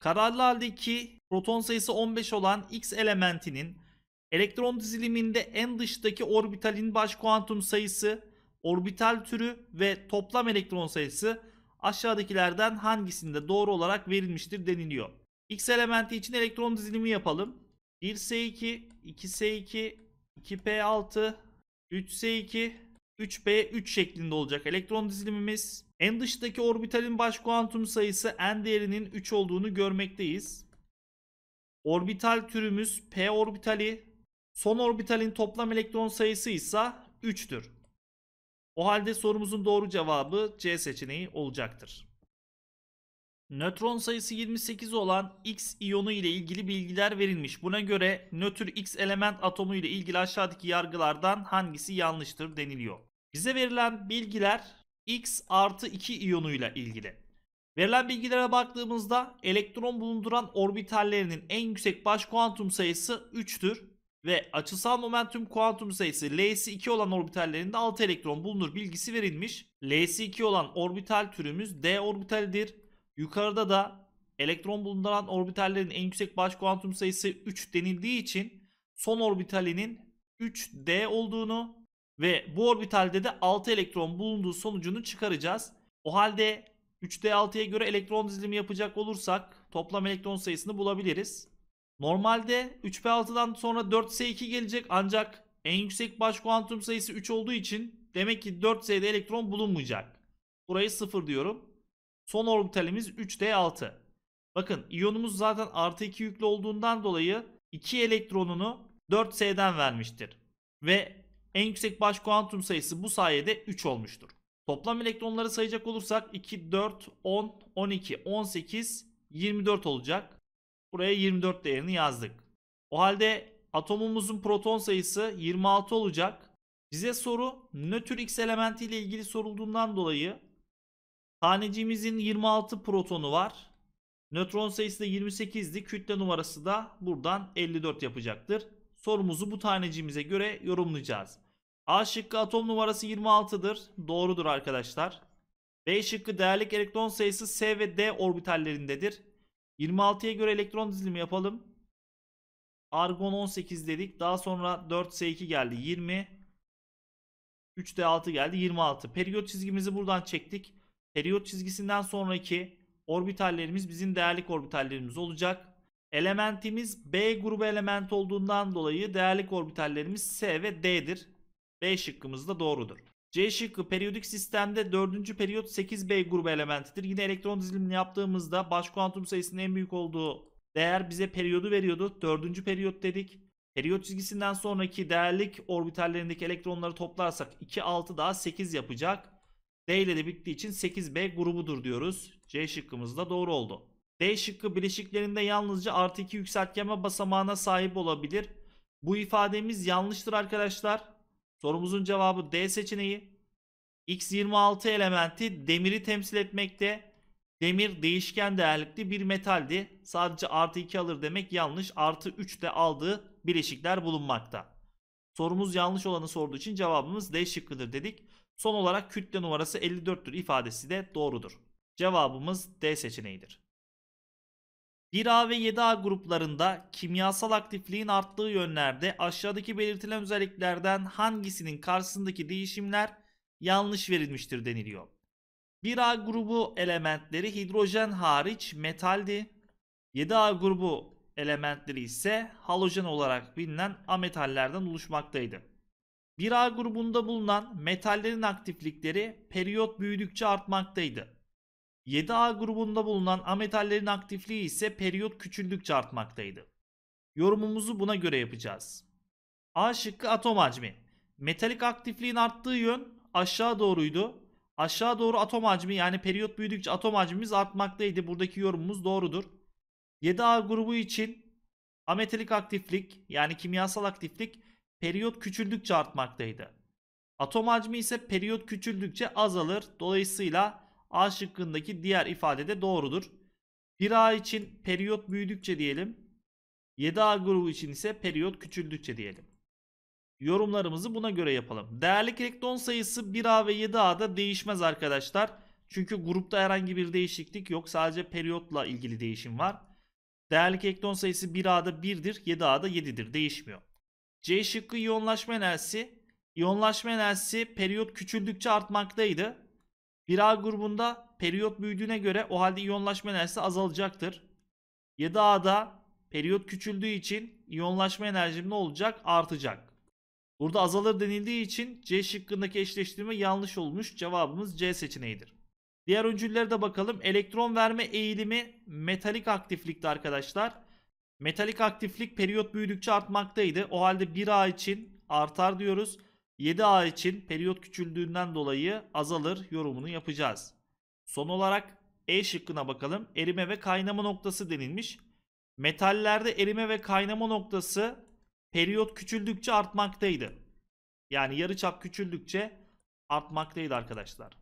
Kararlı haldeki proton sayısı 15 olan X elementinin elektron diziliminde en dıştaki orbitalin baş kuantum sayısı, orbital türü ve toplam elektron sayısı aşağıdakilerden hangisinde doğru olarak verilmiştir deniliyor. X elementi için elektron dizilimi yapalım. 1S2, 2S2, 2P6, 3S2, 3 p 3 şeklinde olacak elektron dizilimimiz. En dıştaki orbitalin baş kuantum sayısı n değerinin 3 olduğunu görmekteyiz. Orbital türümüz p orbitali. Son orbitalin toplam elektron sayısı ise 3'tür. O halde sorumuzun doğru cevabı C seçeneği olacaktır. Nötron sayısı 28 olan X iyonu ile ilgili bilgiler verilmiş. Buna göre nötr X element atomu ile ilgili aşağıdaki yargılardan hangisi yanlıştır deniliyor. Bize verilen bilgiler X artı 2 iyonuyla ilgili. Verilen bilgilere baktığımızda elektron bulunduran orbitallerinin en yüksek baş kuantum sayısı 3'tür ve açısal momentum kuantum sayısı L'si 2 olan orbitallerinde 6 elektron bulunur bilgisi verilmiş. L'si 2 olan orbital türümüz D orbitalidir. Yukarıda da elektron bulunduran orbitallerin en yüksek baş kuantum sayısı 3 denildiği için son orbitalinin 3D olduğunu ve bu orbitalde de 6 elektron bulunduğu sonucunu çıkaracağız. O halde 3D6'ya göre elektron dizilimi yapacak olursak toplam elektron sayısını bulabiliriz. Normalde 3P6'dan sonra 4S2 gelecek ancak en yüksek baş kuantum sayısı 3 olduğu için demek ki 4S'de elektron bulunmayacak. Burayı 0 diyorum. Son orbitalimiz 3D6. Bakın iyonumuz zaten artı 2 yüklü olduğundan dolayı 2 elektronunu 4S'den vermiştir. Ve en yüksek baş kuantum sayısı bu sayede 3 olmuştur. Toplam elektronları sayacak olursak 2, 4, 10, 12, 18, 24 olacak. Buraya 24 değerini yazdık. O halde atomumuzun proton sayısı 26 olacak. Bize soru nötr X elementi ile ilgili sorulduğundan dolayı tanecimizin 26 protonu var. Nötron sayısı da 28'di. Kütle numarası da buradan 54 yapacaktır. Sorumuzu bu tanecimize göre yorumlayacağız. A şıkkı atom numarası 26'dır. Doğrudur arkadaşlar. B şıkkı değerlik elektron sayısı S ve D orbitallerindedir. 26'ya göre elektron dizilimi yapalım. Argon 18 dedik. Daha sonra 4S2 geldi 20. 3D6 geldi 26. Periyot çizgimizi buradan çektik. Periyot çizgisinden sonraki orbitallerimiz bizim değerlik orbitallerimiz olacak. Elementimiz B grubu element olduğundan dolayı değerlik orbitallerimiz S ve D'dir. B şıkkımız da doğrudur. C şıkkı periyodik sistemde 4. periyot 8B grubu elementidir. Yine elektron dizilimini yaptığımızda baş kuantum sayısının en büyük olduğu değer bize periyodu veriyordu. 4. periyot dedik. Periyot çizgisinden sonraki değerlik orbitallerindeki elektronları toplarsak 2, 6 daha 8 yapacak. D ile de bittiği için 8B grubudur diyoruz. C şıkkımız da doğru oldu. D şıkkı bileşiklerinde yalnızca artı 2 yükseltgenme basamağına sahip olabilir. Bu ifademiz yanlıştır arkadaşlar. Sorumuzun cevabı D seçeneği. X26 elementi demiri temsil etmekte. Demir değişken değerlikli bir metaldi. Sadece artı 2 alır demek yanlış. Artı 3 de aldığı bileşikler bulunmakta. Sorumuz yanlış olanı sorduğu için cevabımız D şıkkıdır dedik. Son olarak kütle numarası 54'tür ifadesi de doğrudur. Cevabımız D seçeneğidir. 1A ve 7A gruplarında kimyasal aktifliğin arttığı yönlerde aşağıdaki belirtilen özelliklerden hangisinin karşısındaki değişimler yanlış verilmiştir deniliyor. 1A grubu elementleri hidrojen hariç metaldi. 7A grubu elementleri ise halojen olarak bilinen ametallerden oluşmaktaydı. 1A grubunda bulunan metallerin aktiflikleri periyot büyüdükçe artmaktaydı. 7A grubunda bulunan ametallerin aktifliği ise periyot küçüldükçe artmaktaydı. Yorumumuzu buna göre yapacağız. A şıkkı atom hacmi. Metalik aktifliğin arttığı yön aşağı doğruydu. Aşağı doğru atom hacmi yani periyot büyüdükçe atom hacmimiz artmaktaydı. Buradaki yorumumuz doğrudur. 7A grubu için ametalik aktiflik yani kimyasal aktiflik periyot küçüldükçe artmaktaydı. Atom hacmi ise periyot küçüldükçe azalır. Dolayısıyla A şıkkındaki diğer ifade de doğrudur. 1A için periyot büyüdükçe diyelim. 7A grubu için ise periyot küçüldükçe diyelim. Yorumlarımızı buna göre yapalım. Değerli elektron sayısı 1A ve 7A'da değişmez arkadaşlar. Çünkü grupta herhangi bir değişiklik yok. Sadece periyotla ilgili değişim var. Değerli elektron sayısı 1A'da 1'dir, 7A'da 7'dir. Değişmiyor. C şıkkı iyonlaşma enerjisi. İyonlaşma enerjisi periyot küçüldükçe artmaktaydı. 1A grubunda periyot büyüdüğüne göre o halde iyonlaşma enerjisi azalacaktır. 7A'da periyot küçüldüğü için iyonlaşma enerjim ne olacak? Artacak. Burada azalır denildiği için C şıkkındaki eşleştirme yanlış olmuş. Cevabımız C seçeneğidir. Diğer öncüllere de bakalım. Elektron verme eğilimi metalik aktiflikte arkadaşlar. Metalik aktiflik periyot büyüdükçe artmaktaydı. O halde 1A için artar diyoruz. 7A için periyot küçüldüğünden dolayı azalır yorumunu yapacağız. Son olarak E şıkkına bakalım. Erime ve kaynama noktası denilmiş. Metallerde erime ve kaynama noktası periyot küçüldükçe artmaktaydı. Yani yarıçap küçüldükçe artmaktaydı arkadaşlar.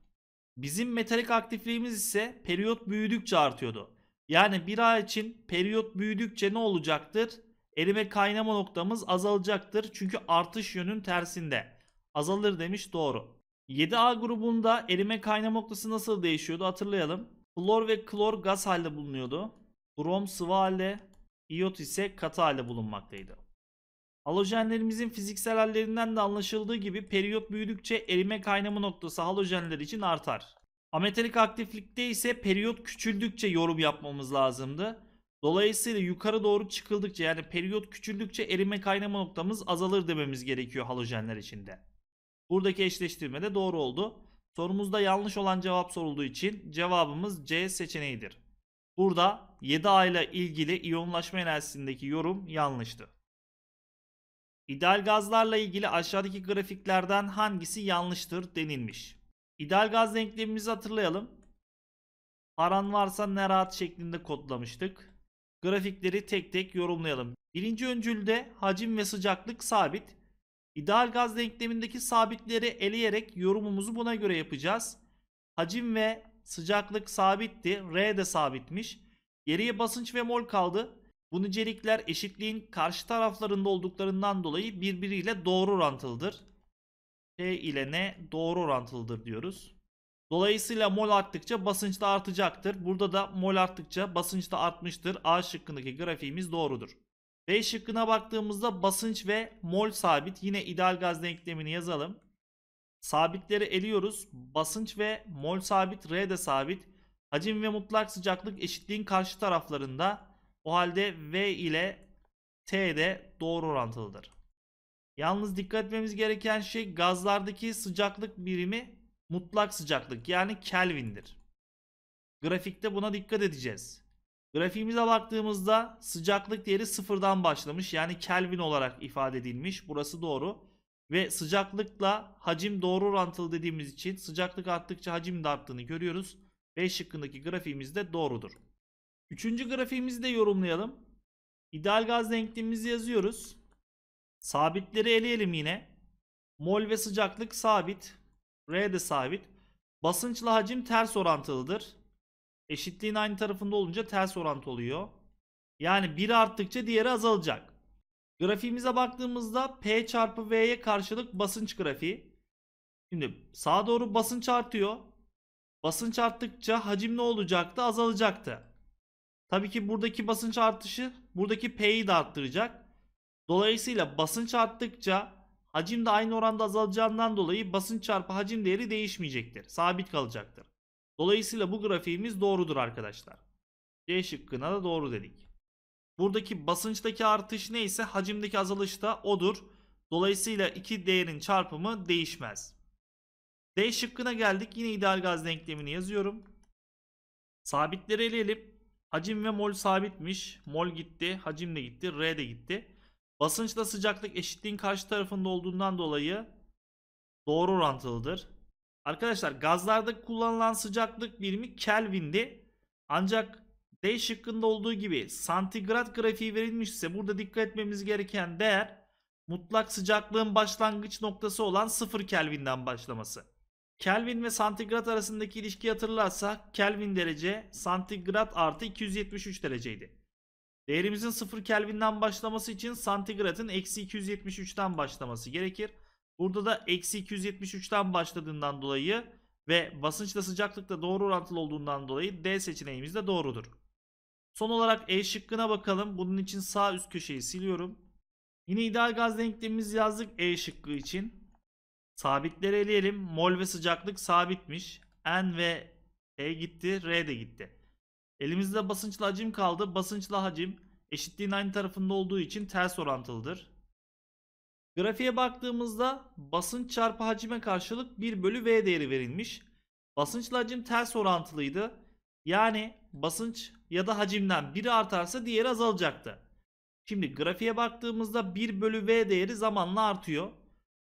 Bizim metalik aktifliğimiz ise periyot büyüdükçe artıyordu. Yani 1A için periyot büyüdükçe ne olacaktır? Erime kaynama noktamız azalacaktır. Çünkü artış yönün tersinde azalır demiş doğru. 7A grubunda erime kaynama noktası nasıl değişiyordu hatırlayalım. Flor ve klor gaz halde bulunuyordu. Brom sıvı halde, iot ise katı halde bulunmaktaydı. Halojenlerimizin fiziksel hallerinden de anlaşıldığı gibi periyot büyüdükçe erime kaynama noktası halojenler için artar. Ametalik aktiflikte ise periyot küçüldükçe yorum yapmamız lazımdı. Dolayısıyla yukarı doğru çıkıldıkça yani periyot küçüldükçe erime kaynama noktamız azalır dememiz gerekiyor halojenler içinde. Buradaki eşleştirme de doğru oldu. Sorumuzda yanlış olan cevap sorulduğu için cevabımız C seçeneğiyle. Burada 7A ile ilgili iyonlaşma enerjisindeki yorum yanlıştı. İdeal gazlarla ilgili aşağıdaki grafiklerden hangisi yanlıştır denilmiş. İdeal gaz denklemimizi hatırlayalım. Paran varsa ne rahat şeklinde kodlamıştık. Grafikleri tek tek yorumlayalım. Birinci öncülde hacim ve sıcaklık sabit. İdeal gaz denklemindeki sabitleri eleyerek yorumumuzu buna göre yapacağız. Hacim ve sıcaklık sabitti. R de sabitmiş. Geriye basınç ve mol kaldı. Bu nicelikler eşitliğin karşı taraflarında olduklarından dolayı birbiriyle doğru orantılıdır. P ile N doğru orantılıdır diyoruz. Dolayısıyla mol arttıkça basınç da artacaktır. Burada da mol arttıkça basınç da artmıştır. A şıkkındaki grafiğimiz doğrudur. B şıkkına baktığımızda basınç ve mol sabit. Yine ideal gaz denklemini yazalım. Sabitleri eliyoruz. Basınç ve mol sabit, R de sabit. Hacim ve mutlak sıcaklık eşitliğin karşı taraflarında. O halde V ile T de doğru orantılıdır. Yalnız dikkat etmemiz gereken şey gazlardaki sıcaklık birimi mutlak sıcaklık yani Kelvin'dir. Grafikte buna dikkat edeceğiz. Grafiğimize baktığımızda sıcaklık değeri sıfırdan başlamış. Yani Kelvin olarak ifade edilmiş. Burası doğru. Ve sıcaklıkla hacim doğru orantılı dediğimiz için sıcaklık arttıkça hacim de arttığını görüyoruz. B şıkkındaki grafiğimiz de doğrudur. Üçüncü grafiğimizi de yorumlayalım. İdeal gaz denklemimizi yazıyoruz. Sabitleri eleyelim yine. Mol ve sıcaklık sabit. R de sabit. Basınçla hacim ters orantılıdır. Eşitliğin aynı tarafında olunca ters orantı oluyor. Yani biri arttıkça diğeri azalacak. Grafiğimize baktığımızda P çarpı V'ye karşılık basınç grafiği. Şimdi sağa doğru basınç artıyor. Basınç arttıkça hacim ne olacaktı? Azalacaktı. Tabii ki buradaki basınç artışı buradaki P'yi de arttıracak. Dolayısıyla basınç arttıkça hacim de aynı oranda azalacağından dolayı basınç çarpı hacim değeri değişmeyecektir. Sabit kalacaktır. Dolayısıyla bu grafiğimiz doğrudur arkadaşlar. C şıkkına da doğru dedik. Buradaki basınçtaki artış neyse hacimdeki azalış da odur. Dolayısıyla iki değerin çarpımı değişmez. D şıkkına geldik. Yine ideal gaz denklemini yazıyorum. Sabitleri eleyelim. Hacim ve mol sabitmiş. Mol gitti, hacim de gitti, R de gitti. Basınçla sıcaklık eşitliğin karşı tarafında olduğundan dolayı doğru orantılıdır. Arkadaşlar gazlarda kullanılan sıcaklık birimi Kelvin'di. Ancak D şıkkında olduğu gibi santigrat grafiği verilmişse burada dikkat etmemiz gereken değer mutlak sıcaklığın başlangıç noktası olan 0 Kelvin'den başlaması. Kelvin ve santigrat arasındaki ilişki hatırlarsak Kelvin derece santigrat artı 273 dereceydi. Değerimizin 0 Kelvin'den başlaması için santigratın eksi 273'ten başlaması gerekir. Burada da eksi 273'ten başladığından dolayı ve basınçla sıcaklıkta doğru orantılı olduğundan dolayı D seçeneğimiz de doğrudur. Son olarak E şıkkına bakalım. Bunun için sağ üst köşeyi siliyorum. Yine ideal gaz denklemimizi yazdık E şıkkı için. Sabitleri eleyelim. Mol ve sıcaklık sabitmiş. N ve E gitti. R de gitti. Elimizde basınçla hacim kaldı. Basınçla hacim eşitliğin aynı tarafında olduğu için ters orantılıdır. Grafiğe baktığımızda basınç çarpı hacime karşılık 1 bölü V değeri verilmiş. Basınçla hacim ters orantılıydı. Yani basınç ya da hacimden biri artarsa diğeri azalacaktı. Şimdi grafiğe baktığımızda 1 bölü V değeri zamanla artıyor.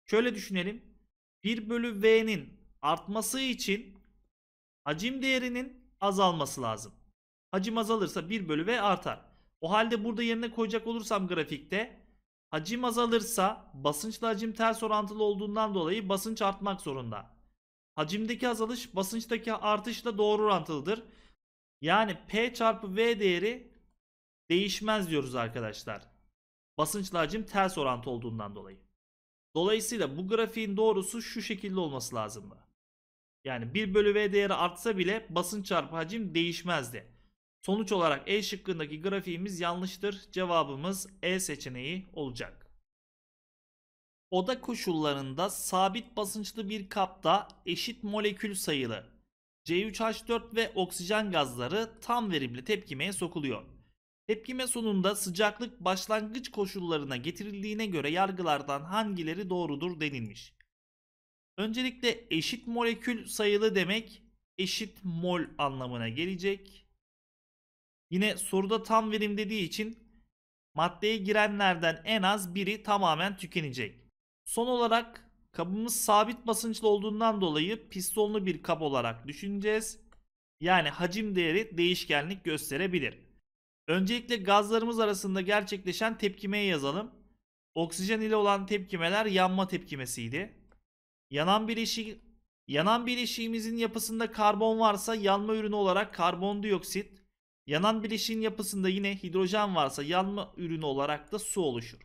Şöyle düşünelim. 1 bölü V'nin artması için hacim değerinin azalması lazım. Hacim azalırsa 1 bölü V artar. O halde burada yerine koyacak olursam grafikte Hacim azalırsa basınçla hacim ters orantılı olduğundan dolayı basınç artmak zorunda. Hacimdeki azalış basınçtaki artışla doğru orantılıdır. Yani P çarpı V değeri değişmez diyoruz arkadaşlar. Basınçla hacim ters orantı olduğundan dolayı. Dolayısıyla bu grafiğin doğrusu şu şekilde olması lazımdı. Yani 1 bölü V değeri artsa bile basınç çarpı hacim değişmezdi. Sonuç olarak E şıkkındaki grafiğimiz yanlıştır. Cevabımız E seçeneği olacak. Oda koşullarında sabit basınçlı bir kapta eşit molekül sayılı C3H4 ve oksijen gazları tam verimli tepkimeye sokuluyor. Tepkime sonunda sıcaklık başlangıç koşullarına getirildiğine göre yargılardan hangileri doğrudur denilmiş. Öncelikle eşit molekül sayılı demek eşit mol anlamına gelecek. Yine soruda tam verim dediği için maddeye girenlerden en az biri tamamen tükenecek. Son olarak kabımız sabit basınçlı olduğundan dolayı pistonlu bir kap olarak düşüneceğiz. Yani hacim değeri değişkenlik gösterebilir. Öncelikle gazlarımız arasında gerçekleşen tepkimeyi yazalım. Oksijen ile olan tepkimeler yanma tepkimesiydi. Yanan bileşik yanan bileşiğimizin yapısında karbon varsa yanma ürünü olarak karbondioksit, Yanan bileşiğin yapısında yine hidrojen varsa yanma ürünü olarak da su oluşur.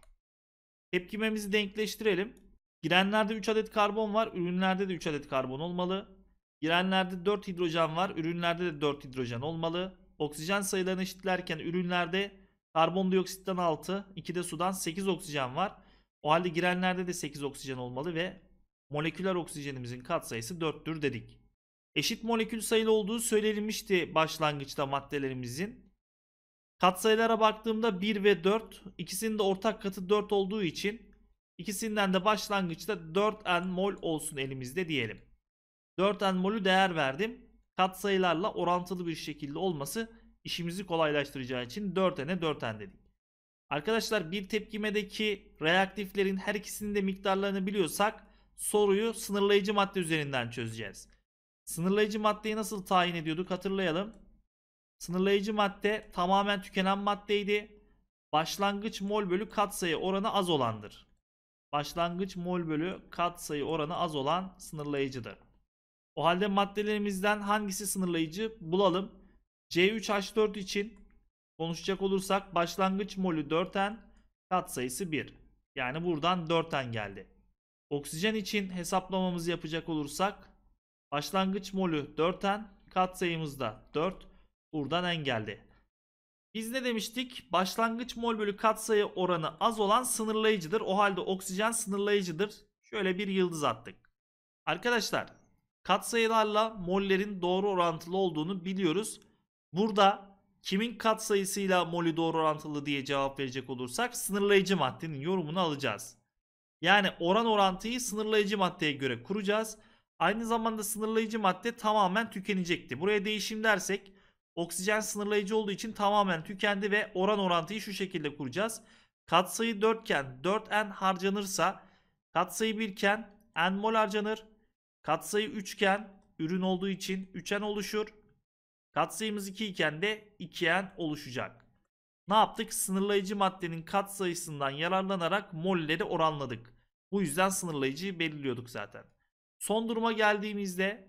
Tepkimemizi denkleştirelim. Girenlerde 3 adet karbon var, ürünlerde de 3 adet karbon olmalı. Girenlerde 4 hidrojen var, ürünlerde de 4 hidrojen olmalı. Oksijen sayılarını eşitlerken ürünlerde karbondioksitten 6, 2 de sudan 8 oksijen var. O halde girenlerde de 8 oksijen olmalı ve moleküler oksijenimizin katsayısı 4'tür dedik. Eşit molekül sayılı olduğu söylenmişti başlangıçta maddelerimizin. Katsayılara baktığımda 1 ve 4 ikisinin de ortak katı 4 olduğu için ikisinden de başlangıçta 4n mol olsun elimizde diyelim. 4n molü değer verdim. Katsayılarla orantılı bir şekilde olması işimizi kolaylaştıracağı için 4n'e 4n dedik. Arkadaşlar bir tepkimedeki reaktiflerin her ikisinin de miktarlarını biliyorsak soruyu sınırlayıcı madde üzerinden çözeceğiz. Sınırlayıcı maddeyi nasıl tayin ediyorduk hatırlayalım. Sınırlayıcı madde tamamen tükenen maddeydi. Başlangıç mol bölü katsayı oranı az olandır. Başlangıç mol bölü katsayı oranı az olan sınırlayıcıdır. O halde maddelerimizden hangisi sınırlayıcı bulalım. C3H4 için konuşacak olursak başlangıç molü 4N katsayısı 1. Yani buradan 4N geldi. Oksijen için hesaplamamızı yapacak olursak Başlangıç molü 4 kat katsayımız da 4 buradan engelli. Biz ne demiştik? Başlangıç mol bölü katsayı oranı az olan sınırlayıcıdır. O halde oksijen sınırlayıcıdır. Şöyle bir yıldız attık. Arkadaşlar katsayılarla mollerin doğru orantılı olduğunu biliyoruz. Burada kimin katsayısıyla molü doğru orantılı diye cevap verecek olursak sınırlayıcı maddenin yorumunu alacağız. Yani oran orantıyı sınırlayıcı maddeye göre kuracağız. Aynı zamanda sınırlayıcı madde tamamen tükenecekti. Buraya değişim dersek oksijen sınırlayıcı olduğu için tamamen tükendi ve oran orantıyı şu şekilde kuracağız. Katsayı 4 iken 4n harcanırsa katsayı 1 iken n mol harcanır. Katsayı 3 iken ürün olduğu için 3n oluşur. Katsayımız 2 iken de 2n oluşacak. Ne yaptık? Sınırlayıcı maddenin katsayısından yararlanarak molleri oranladık. Bu yüzden sınırlayıcıyı belirliyorduk zaten. Son duruma geldiğimizde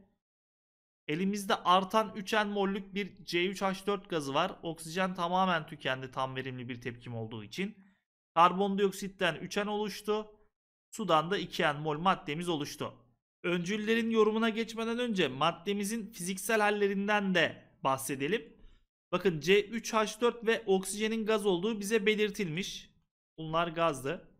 elimizde artan 3N mollük bir C3H4 gazı var. Oksijen tamamen tükendi tam verimli bir tepkim olduğu için. Karbondioksitten 3N oluştu. Sudan da 2N mol maddemiz oluştu. Öncüllerin yorumuna geçmeden önce maddemizin fiziksel hallerinden de bahsedelim. Bakın C3H4 ve oksijenin gaz olduğu bize belirtilmiş. Bunlar gazdı.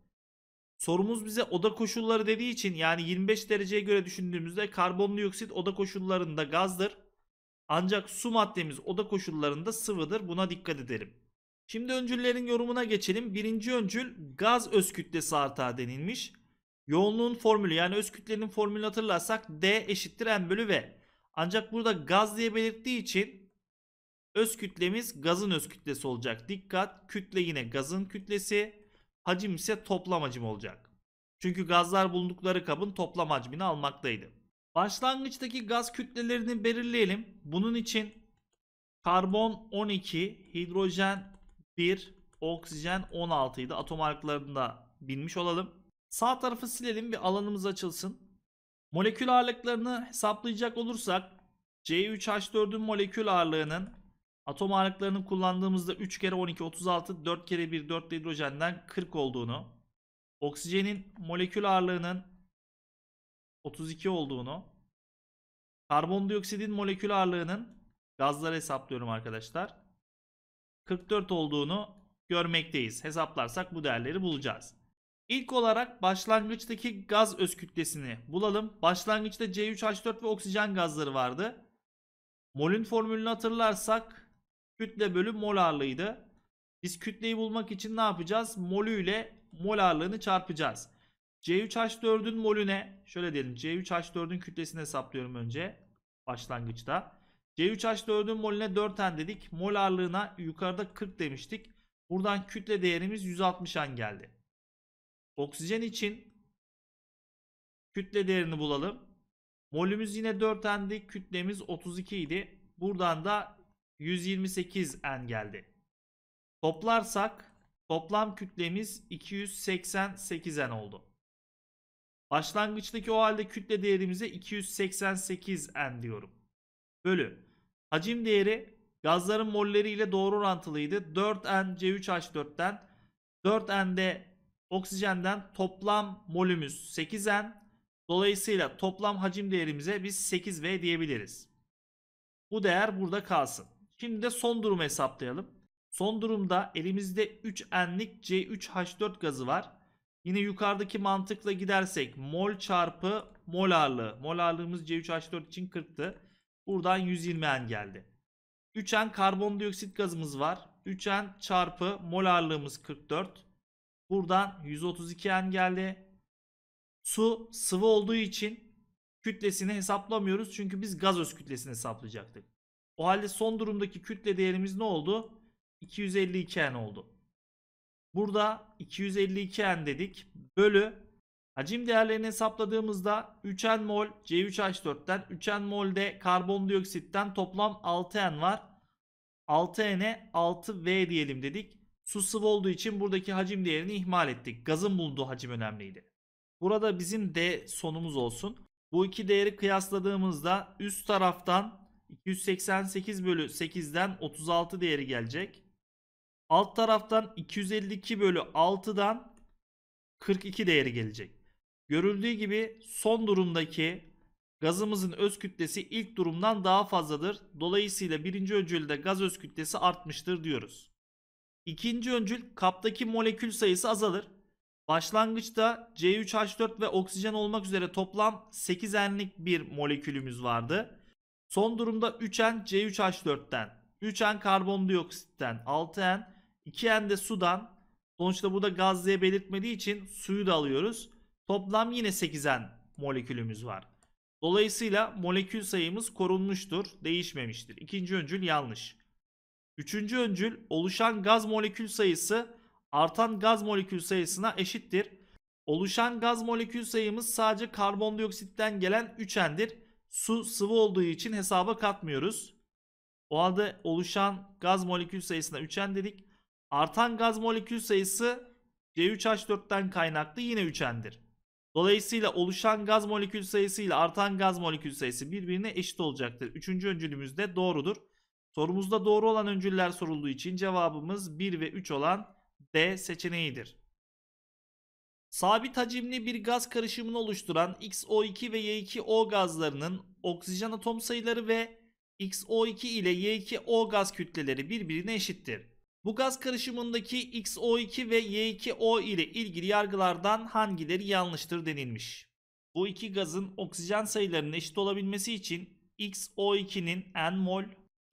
Sorumuz bize oda koşulları dediği için yani 25 dereceye göre düşündüğümüzde karbondioksit oda koşullarında gazdır. Ancak su maddemiz oda koşullarında sıvıdır. Buna dikkat edelim. Şimdi öncüllerin yorumuna geçelim. Birinci öncül gaz öz kütlesi artar denilmiş. Yoğunluğun formülü yani öz kütlenin formülünü hatırlarsak D eşittir M bölü V. Ancak burada gaz diye belirttiği için öz kütlemiz gazın öz kütlesi olacak. Dikkat kütle yine gazın kütlesi. Hacim ise toplam hacim olacak. Çünkü gazlar bulundukları kabın toplam hacmini almaktaydı. Başlangıçtaki gaz kütlelerini belirleyelim. Bunun için karbon 12, hidrojen 1, oksijen 16 idi. Atom ağırlıklarında bilmiş olalım. Sağ tarafı silelim ve alanımız açılsın. Molekül ağırlıklarını hesaplayacak olursak C3H4'ün molekül ağırlığının Atom ağırlıklarını kullandığımızda 3 kere 12 36, 4 kere 1 4 hidrojenden 40 olduğunu, oksijenin molekül ağırlığının 32 olduğunu, karbondioksitin molekül ağırlığının gazları hesaplıyorum arkadaşlar. 44 olduğunu görmekteyiz. Hesaplarsak bu değerleri bulacağız. İlk olarak başlangıçtaki gaz öz kütlesini bulalım. Başlangıçta C3H4 ve oksijen gazları vardı. Mol'ün formülünü hatırlarsak Kütle bölü mol ağırlığıydı. Biz kütleyi bulmak için ne yapacağız? Molü ile mol ağırlığını çarpacağız. C3H4'ün ne? şöyle diyelim. C3H4'ün kütlesini hesaplıyorum önce başlangıçta. C3H4'ün molüne 4N dedik. Mol ağırlığına yukarıda 40 demiştik. Buradan kütle değerimiz 160N geldi. Oksijen için kütle değerini bulalım. Molümüz yine 4N'di. Kütlemiz 32 idi. Buradan da 128 en geldi. Toplarsak toplam kütlemiz 288 en oldu. Başlangıçtaki o halde kütle değerimize 288 en diyorum. Bölü. Hacim değeri gazların molleri ile doğru orantılıydı. 4N C3H4'ten 4N'de oksijenden toplam molümüz 8N. Dolayısıyla toplam hacim değerimize biz 8V diyebiliriz. Bu değer burada kalsın. Şimdi de son durumu hesaplayalım. Son durumda elimizde 3N'lik C3H4 gazı var. Yine yukarıdaki mantıkla gidersek mol çarpı mol ağırlığı. Mol ağırlığımız C3H4 için 40'tı. Buradan 120N geldi. 3N karbondioksit gazımız var. 3N çarpı mol ağırlığımız 44. Buradan 132N geldi. Su sıvı olduğu için kütlesini hesaplamıyoruz. Çünkü biz gaz öz kütlesini hesaplayacaktık. O halde son durumdaki kütle değerimiz ne oldu? 252N oldu. Burada 252N dedik. Bölü hacim değerlerini hesapladığımızda 3N mol C3H4'ten 3N mol de karbondioksitten toplam 6N var. 6N'e 6V diyelim dedik. Su sıvı olduğu için buradaki hacim değerini ihmal ettik. Gazın bulunduğu hacim önemliydi. Burada bizim D sonumuz olsun. Bu iki değeri kıyasladığımızda üst taraftan 288 bölü 8'den 36 değeri gelecek. Alt taraftan 252 bölü 6'dan 42 değeri gelecek. Görüldüğü gibi son durumdaki gazımızın öz kütlesi ilk durumdan daha fazladır. Dolayısıyla birinci öncülde gaz öz kütlesi artmıştır diyoruz. İkinci öncül kaptaki molekül sayısı azalır. Başlangıçta C3H4 ve oksijen olmak üzere toplam 8 enlik bir molekülümüz vardı. Son durumda 3N C3H4'ten, 3N karbondioksitten, 6N, 2N de sudan. Sonuçta burada gaz diye belirtmediği için suyu da alıyoruz. Toplam yine 8N molekülümüz var. Dolayısıyla molekül sayımız korunmuştur, değişmemiştir. İkinci öncül yanlış. Üçüncü öncül oluşan gaz molekül sayısı artan gaz molekül sayısına eşittir. Oluşan gaz molekül sayımız sadece karbondioksitten gelen 3N'dir. Su sıvı olduğu için hesaba katmıyoruz. O halde oluşan gaz molekül sayısına 3N dedik. Artan gaz molekül sayısı C3H4'ten kaynaklı yine 3N'dir. Dolayısıyla oluşan gaz molekül sayısı ile artan gaz molekül sayısı birbirine eşit olacaktır. Üçüncü öncülümüz de doğrudur. Sorumuzda doğru olan öncüller sorulduğu için cevabımız 1 ve 3 olan D seçeneğidir. Sabit hacimli bir gaz karışımını oluşturan XO2 ve Y2O gazlarının oksijen atom sayıları ve XO2 ile Y2O gaz kütleleri birbirine eşittir. Bu gaz karışımındaki XO2 ve Y2O ile ilgili yargılardan hangileri yanlıştır denilmiş. Bu iki gazın oksijen sayılarının eşit olabilmesi için XO2'nin n mol,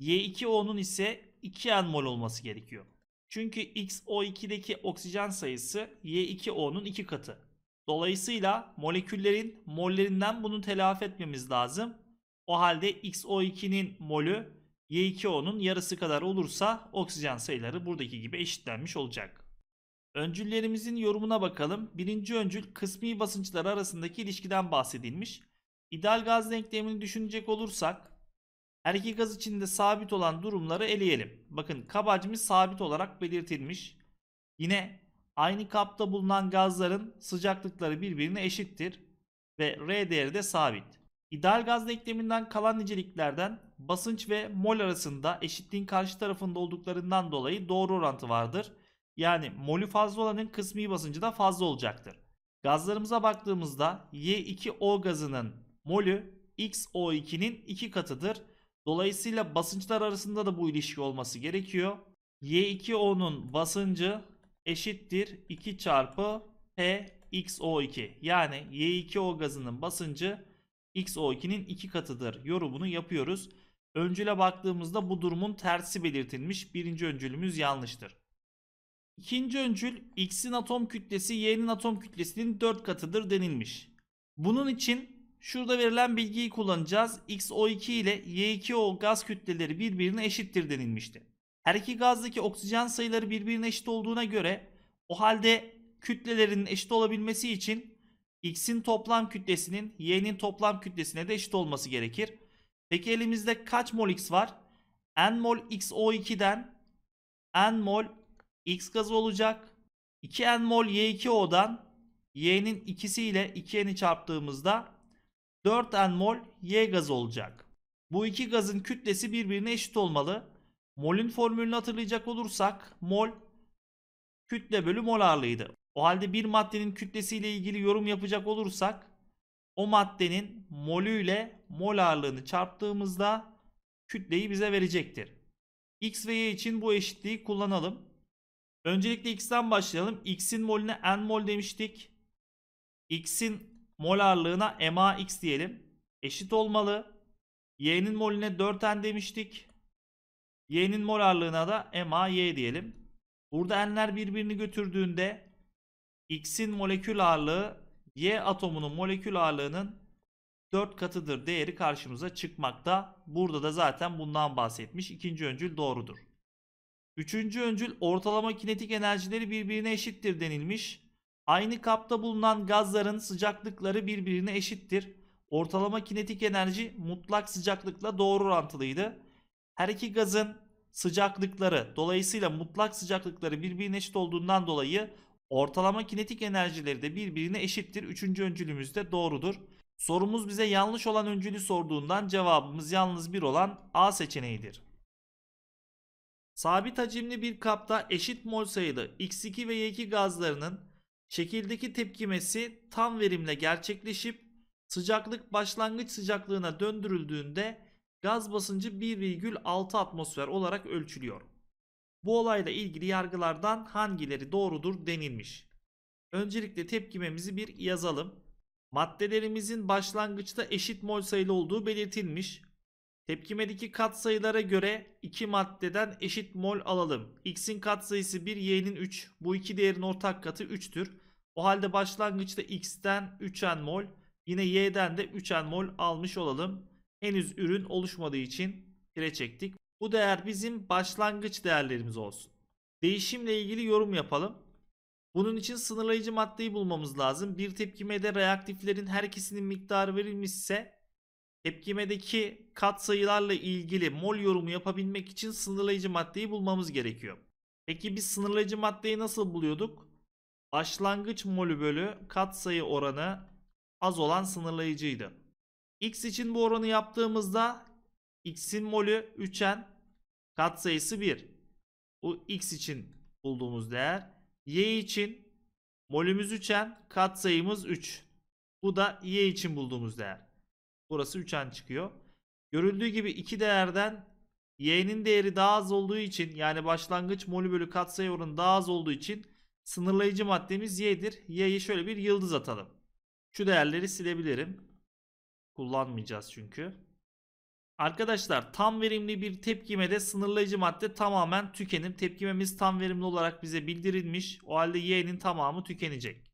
Y2O'nun ise 2n mol olması gerekiyor. Çünkü XO2'deki oksijen sayısı Y2O'nun 2 katı. Dolayısıyla moleküllerin mollerinden bunu telafi etmemiz lazım. O halde XO2'nin molü Y2O'nun yarısı kadar olursa oksijen sayıları buradaki gibi eşitlenmiş olacak. Öncüllerimizin yorumuna bakalım. Birinci öncül kısmi basınçlar arasındaki ilişkiden bahsedilmiş. İdeal gaz denklemini düşünecek olursak Erkek gaz içinde sabit olan durumları eleyelim. Bakın kap sabit olarak belirtilmiş. Yine aynı kapta bulunan gazların sıcaklıkları birbirine eşittir ve R değeri de sabit. İdeal gaz denkleminden kalan niceliklerden basınç ve mol arasında eşitliğin karşı tarafında olduklarından dolayı doğru orantı vardır. Yani molü fazla olanın kısmi basıncı da fazla olacaktır. Gazlarımıza baktığımızda Y2O gazının molü XO2'nin 2 katıdır Dolayısıyla basınçlar arasında da bu ilişki olması gerekiyor. Y2O'nun basıncı eşittir 2 çarpı PXO2. Yani Y2O gazının basıncı XO2'nin 2 katıdır yorumunu yapıyoruz. Öncüle baktığımızda bu durumun tersi belirtilmiş. Birinci öncülümüz yanlıştır. İkinci öncül X'in atom kütlesi Y'nin atom kütlesinin 4 katıdır denilmiş. Bunun için Şurada verilen bilgiyi kullanacağız. XO2 ile Y2O gaz kütleleri birbirine eşittir denilmişti. Her iki gazdaki oksijen sayıları birbirine eşit olduğuna göre o halde kütlelerinin eşit olabilmesi için X'in toplam kütlesinin Y'nin toplam kütlesine de eşit olması gerekir. Peki elimizde kaç mol X var? N mol XO2'den N mol X gazı olacak. 2N mol Y2O'dan Y'nin ikisiyle 2N'i çarptığımızda 4 N mol Y gazı olacak. Bu iki gazın kütlesi birbirine eşit olmalı. Mol'ün formülünü hatırlayacak olursak mol kütle bölü mol ağırlığıydı. O halde bir maddenin kütlesiyle ilgili yorum yapacak olursak o maddenin molüyle mol ağırlığını çarptığımızda kütleyi bize verecektir. X ve Y için bu eşitliği kullanalım. Öncelikle X'ten başlayalım. X'in molüne N mol demiştik. X'in mol ağırlığına MAX diyelim. Eşit olmalı. Y'nin molüne 4N demiştik. Y'nin mol ağırlığına da MAY diyelim. Burada N'ler birbirini götürdüğünde X'in molekül ağırlığı Y atomunun molekül ağırlığının 4 katıdır değeri karşımıza çıkmakta. Burada da zaten bundan bahsetmiş. İkinci öncül doğrudur. Üçüncü öncül ortalama kinetik enerjileri birbirine eşittir denilmiş. Aynı kapta bulunan gazların sıcaklıkları birbirine eşittir. Ortalama kinetik enerji mutlak sıcaklıkla doğru orantılıydı. Her iki gazın sıcaklıkları dolayısıyla mutlak sıcaklıkları birbirine eşit olduğundan dolayı ortalama kinetik enerjileri de birbirine eşittir. Üçüncü öncülümüz de doğrudur. Sorumuz bize yanlış olan öncülü sorduğundan cevabımız yalnız bir olan A seçeneğidir. Sabit hacimli bir kapta eşit mol sayılı X2 ve Y2 gazlarının Şekildeki tepkimesi tam verimle gerçekleşip sıcaklık başlangıç sıcaklığına döndürüldüğünde gaz basıncı 1,6 atmosfer olarak ölçülüyor. Bu olayla ilgili yargılardan hangileri doğrudur denilmiş. Öncelikle tepkimemizi bir yazalım. Maddelerimizin başlangıçta eşit mol sayılı olduğu belirtilmiş. Tepkimedeki katsayılara göre iki maddeden eşit mol alalım. X'in katsayısı 1, Y'nin 3. Bu iki değerin ortak katı 3'tür. O halde başlangıçta x'ten 3n mol yine y'den de 3n mol almış olalım. Henüz ürün oluşmadığı için kire çektik. Bu değer bizim başlangıç değerlerimiz olsun. Değişimle ilgili yorum yapalım. Bunun için sınırlayıcı maddeyi bulmamız lazım. Bir tepkimede reaktiflerin her ikisinin miktarı verilmişse tepkimedeki katsayılarla ilgili mol yorumu yapabilmek için sınırlayıcı maddeyi bulmamız gerekiyor. Peki biz sınırlayıcı maddeyi nasıl buluyorduk? başlangıç molü bölü katsayı oranı az olan sınırlayıcıydı. X için bu oranı yaptığımızda x'in molü 3n katsayısı 1. Bu x için bulduğumuz değer. Y için molümüz 3n katsayımız 3. Bu da y için bulduğumuz değer. Burası 3n çıkıyor. Görüldüğü gibi iki değerden y'nin değeri daha az olduğu için yani başlangıç molü bölü katsayı oranı daha az olduğu için Sınırlayıcı maddemiz y'dir. Y'yi şöyle bir yıldız atalım. Şu değerleri silebilirim. Kullanmayacağız çünkü. Arkadaşlar tam verimli bir tepkimede sınırlayıcı madde tamamen tükenim. Tepkimemiz tam verimli olarak bize bildirilmiş. O halde y'nin tamamı tükenecek.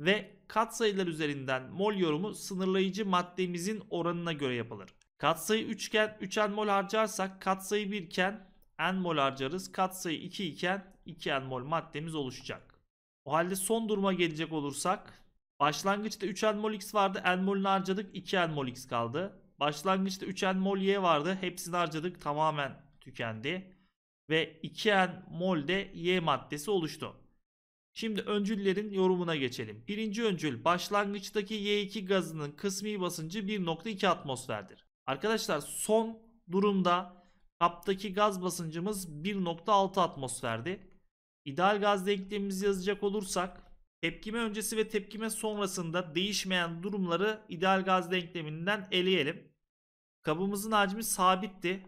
Ve katsayılar üzerinden mol yorumu sınırlayıcı maddemizin oranına göre yapılır. Katsayı 3 iken 3n mol harcarsak katsayı 1 iken n mol harcarız. Katsayı 2 iken 2N mol maddemiz oluşacak. O halde son duruma gelecek olursak başlangıçta 3N mol X vardı. N mol'ünü harcadık. 2N mol X kaldı. Başlangıçta 3N mol Y vardı. Hepsini harcadık. Tamamen tükendi. Ve 2N de Y maddesi oluştu. Şimdi öncüllerin yorumuna geçelim. Birinci öncül başlangıçtaki Y2 gazının kısmi basıncı 1.2 atmosferdir. Arkadaşlar son durumda kaptaki gaz basıncımız 1.6 atmosferdi. İdeal gaz eklemimizi yazacak olursak tepkime öncesi ve tepkime sonrasında değişmeyen durumları ideal gaz denkleminden eleyelim. Kabımızın hacmi sabitti.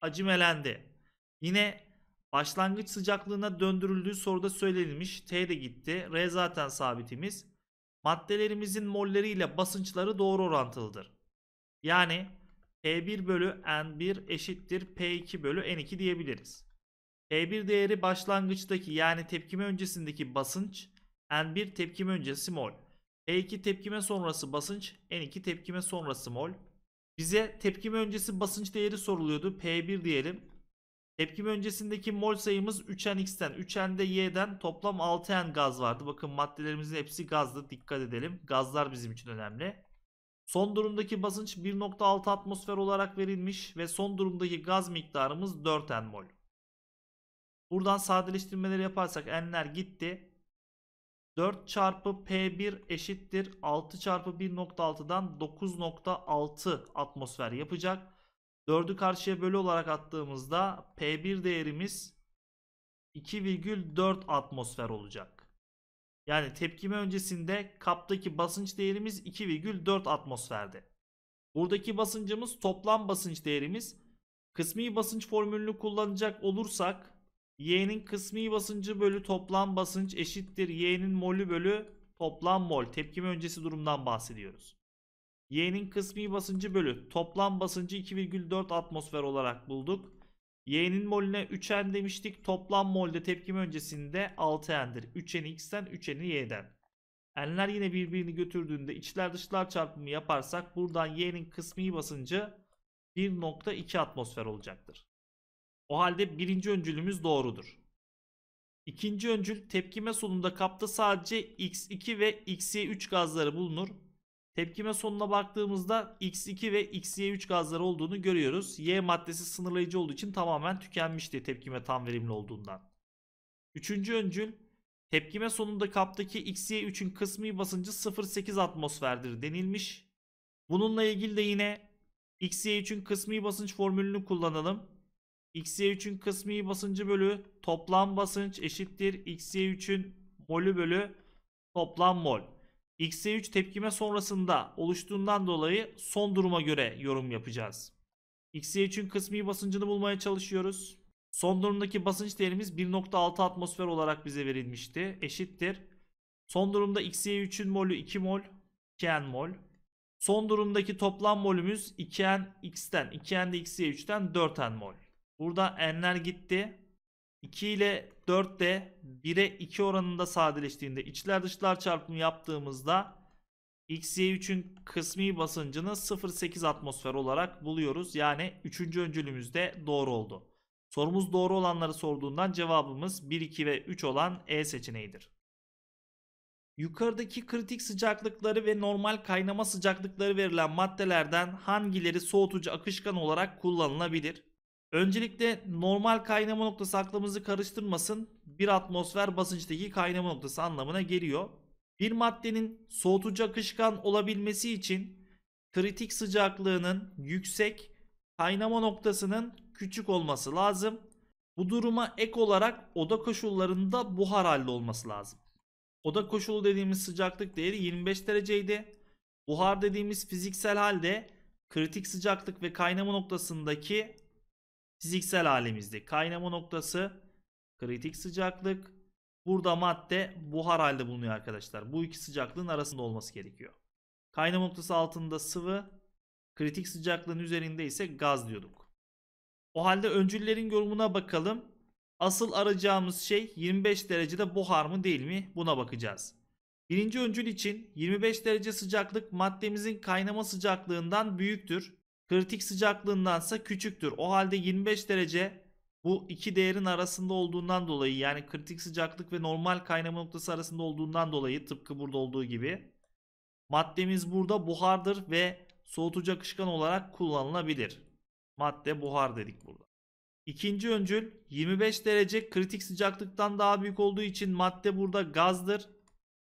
hacim elendi. Yine başlangıç sıcaklığına döndürüldüğü soruda söylenilmiş. T de gitti. R zaten sabitimiz. Maddelerimizin molleriyle basınçları doğru orantılıdır. Yani P1 bölü N1 eşittir P2 bölü N2 diyebiliriz. P1 e değeri başlangıçtaki yani tepkime öncesindeki basınç N1 tepkime öncesi mol. P2 e tepkime sonrası basınç N2 tepkime sonrası mol. Bize tepkime öncesi basınç değeri soruluyordu. P1 diyelim. Tepkime öncesindeki mol sayımız 3NX'ten, 3N'de Y'den toplam 6N gaz vardı. Bakın maddelerimizin hepsi gazdı. Dikkat edelim. Gazlar bizim için önemli. Son durumdaki basınç 1.6 atmosfer olarak verilmiş ve son durumdaki gaz miktarımız 4N mol. Buradan sadeleştirmeleri yaparsak n'ler gitti. 4 çarpı P1 eşittir 6 çarpı 1.6'dan 9.6 atmosfer yapacak. 4'ü karşıya bölü olarak attığımızda P1 değerimiz 2,4 atmosfer olacak. Yani tepkime öncesinde kaptaki basınç değerimiz 2,4 atmosferdi. Buradaki basıncımız toplam basınç değerimiz. Kısmi basınç formülünü kullanacak olursak Y'nin kısmi basıncı bölü toplam basınç eşittir. Y'nin molü bölü toplam mol. Tepkime öncesi durumdan bahsediyoruz. Y'nin kısmi basıncı bölü toplam basıncı 2,4 atmosfer olarak bulduk. Y'nin molüne 3N demiştik. Toplam molde tepkime öncesinde 6N'dir. 3N'i X'ten 3N'i Y'den. N'ler yine birbirini götürdüğünde içler dışlar çarpımı yaparsak buradan Y'nin kısmi basıncı 1.2 atmosfer olacaktır. O halde birinci öncülümüz doğrudur. İkinci öncül tepkime sonunda kapta sadece X2 ve XY3 gazları bulunur. Tepkime sonuna baktığımızda X2 ve XY3 gazları olduğunu görüyoruz. Y maddesi sınırlayıcı olduğu için tamamen tükenmişti tepkime tam verimli olduğundan. Üçüncü öncül tepkime sonunda kaptaki XY3'ün kısmi basıncı 0.8 atmosferdir denilmiş. Bununla ilgili de yine XY3'ün kısmi basınç formülünü kullanalım xy3'ün kısmi basıncı bölü toplam basınç eşittir xy3'ün molü bölü toplam mol. xy3 tepkime sonrasında oluştuğundan dolayı son duruma göre yorum yapacağız. xy3'ün kısmi basıncını bulmaya çalışıyoruz. Son durumdaki basınç değerimiz 1.6 atmosfer olarak bize verilmişti. Eşittir. Son durumda xy3'ün molü 2 mol, 2n mol. Son durumdaki toplam molümüz 2n x'ten, 2 nde de xy3'ten 4n mol. Burada n'ler gitti. 2 ile 4 de 1'e 2 oranında sadeleştiğinde içler dışlar çarpımı yaptığımızda XY3'ün kısmi basıncını 0.8 atmosfer olarak buluyoruz. Yani 3. öncülümüz de doğru oldu. Sorumuz doğru olanları sorduğundan cevabımız 1, 2 ve 3 olan E seçeneğidir. Yukarıdaki kritik sıcaklıkları ve normal kaynama sıcaklıkları verilen maddelerden hangileri soğutucu akışkan olarak kullanılabilir? Öncelikle normal kaynama noktası aklımızı karıştırmasın. Bir atmosfer basınçtaki kaynama noktası anlamına geliyor. Bir maddenin soğutucu akışkan olabilmesi için kritik sıcaklığının yüksek, kaynama noktasının küçük olması lazım. Bu duruma ek olarak oda koşullarında buhar halde olması lazım. Oda koşulu dediğimiz sıcaklık değeri 25 dereceydi. Buhar dediğimiz fiziksel halde kritik sıcaklık ve kaynama noktasındaki Fiziksel halimizde kaynama noktası, kritik sıcaklık. Burada madde buhar halde bulunuyor arkadaşlar. Bu iki sıcaklığın arasında olması gerekiyor. Kaynama noktası altında sıvı, kritik sıcaklığın üzerinde ise gaz diyorduk. O halde öncüllerin yorumuna bakalım. Asıl arayacağımız şey 25 derecede buhar mı değil mi buna bakacağız. Birinci öncül için 25 derece sıcaklık maddemizin kaynama sıcaklığından büyüktür kritik sıcaklığındansa küçüktür. O halde 25 derece bu iki değerin arasında olduğundan dolayı yani kritik sıcaklık ve normal kaynama noktası arasında olduğundan dolayı tıpkı burada olduğu gibi maddemiz burada buhardır ve soğutucu akışkan olarak kullanılabilir. Madde buhar dedik burada. İkinci öncül 25 derece kritik sıcaklıktan daha büyük olduğu için madde burada gazdır.